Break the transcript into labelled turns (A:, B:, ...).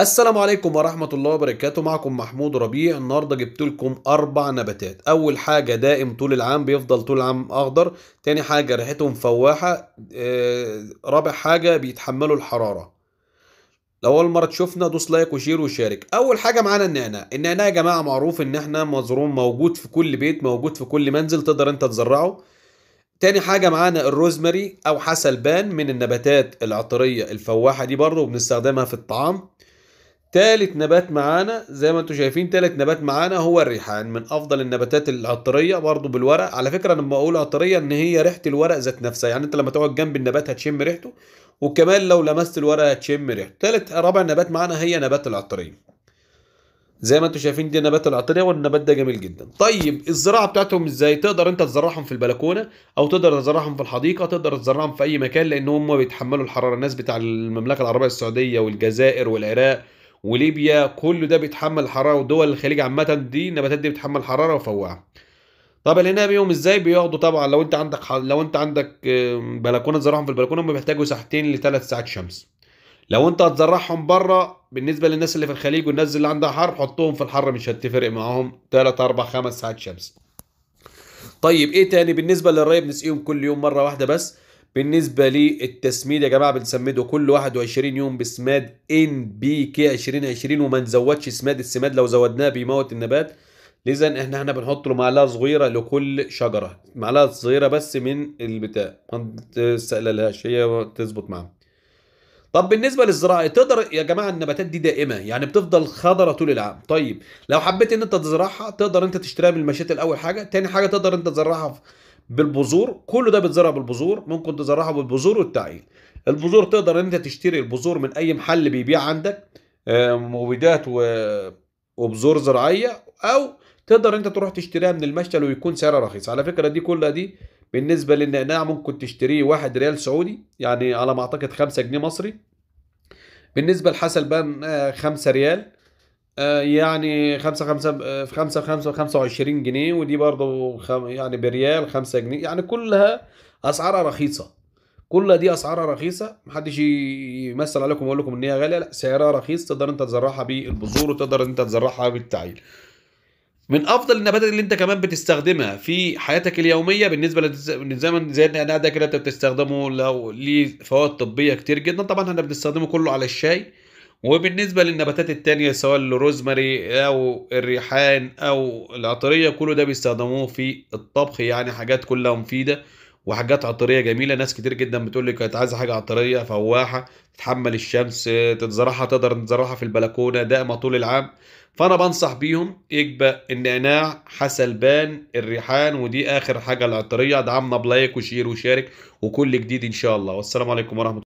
A: السلام عليكم ورحمة الله وبركاته معكم محمود ربيع النهاردة جبت لكم أربع نباتات أول حاجة دائم طول العام بيفضل طول العام أخضر تاني حاجة ريحتهم فواحة آه، رابع حاجة بيتحملوا الحرارة لو اول مره تشوفنا دوس لايك وشير وشارك اول حاجه معانا النعناع النعناع يا جماعه معروف ان احنا مزروع موجود في كل بيت موجود في كل منزل تقدر انت تزرعه تاني حاجه معانا الروزماري او حسلبان من النباتات العطريه الفواحه دي برضه وبنستخدمها في الطعام تالت نبات معانا زي ما انتم شايفين تالت نبات معانا هو الريحان من افضل النباتات العطريه برضو بالورق على فكره انا لما اقول عطريه ان هي ريحه الورق ذات نفسها يعني انت لما تقعد جنب النبات هتشم ريحته وكمان لو لمست الورق هتشم ريحته تالت رابع نبات معانا هي نبات العطريه زي ما انتم شايفين دي نبات العطريه والنبات ده جميل جدا طيب الزراعه بتاعتهم ازاي تقدر انت تزرعهم في البلكونه او تقدر تزرعهم في الحديقه تقدر تزرعهم في اي مكان لان هم بيتحملوا الحراره الناس بتاع المملكه العربيه السعوديه والجزائر والعراق وليبيا كل ده بيتحمل حراره ودول الخليج عامه دي النباتات دي بتتحمل حراره وفواعه طب هنا بيهم ازاي بياخدوا طبعا لو انت عندك لو انت عندك بلكونه تزرعهم في البلكونه هم بيحتاجوا ساعتين لثلاث ساعات شمس لو انت هتزرعهم بره بالنسبه للناس اللي في الخليج والناس اللي عندها حر حطهم في الحر مش هتفرق معاهم 3 4 5 ساعات شمس طيب ايه تاني بالنسبه للري بنسقيهم كل يوم مره واحده بس بالنسبة للتسميد يا جماعة بنسمده كل 21 يوم بسماد ان بي كي 2020 وما نزودش سماد السماد لو زودناه بيموت النبات لذا احنا هنا بنحط له معلقة صغيرة لكل شجرة معلقة صغيرة بس من البتاع ما تسقللهاش هي تظبط معاها طب بالنسبه للزراعه تقدر يا جماعه النباتات دي دائمه يعني بتفضل خضره طول العام طيب لو حبيت ان انت تزرعها تقدر انت تشتريها من المشات الاول حاجه تاني حاجه تقدر انت تزرعها بالبذور كل ده بيتزرع بالبذور ممكن تزرعه بالبذور والتعقيل البذور تقدر انت تشتري البذور من اي محل بيبيع عندك آه، مبيدات وبذور زراعيه او تقدر انت تروح تشتريها من المشتل ويكون سعرها رخيص على فكره دي كلها دي بالنسبه للنعناع ممكن تشتريه واحد ريال سعودي يعني على ما اعتقد 5 جنيه مصري بالنسبه للحسل بان 5 ريال آه، يعني 5 5 في 5 5 25 جنيه ودي برضه يعني بريال 5 جنيه يعني كلها اسعارها رخيصه كل دي اسعارها رخيصه محدش يمثل عليكم ويقول لكم ان هي غاليه لا سعرها رخيص تقدر انت تزرعها بالبذور وتقدر انت تزرعها بالتعيل من افضل النباتات اللي انت كمان بتستخدمها في حياتك اليوميه بالنسبه للزمن زي النعناع ده كده انت بتستخدمه لو ليه فوائد طبيه كتير جدا طبعا احنا بنستخدمه كله على الشاي وبالنسبة للنباتات التانية سواء الروزماري أو الريحان أو العطرية كله ده بيستخدموه في الطبخ يعني حاجات كلها مفيدة وحاجات عطرية جميلة ناس كتير جدا بتقول لك كانت عايزة حاجة عطرية فواحة تتحمل الشمس تتزرعها تقدر تزرعها في البلكونة دائما طول العام فأنا بنصح بيهم يجبق النعناع حسلبان الريحان ودي آخر حاجة العطرية دعمنا بلايك وشير وشارك وكل جديد إن شاء الله والسلام عليكم ورحمة الله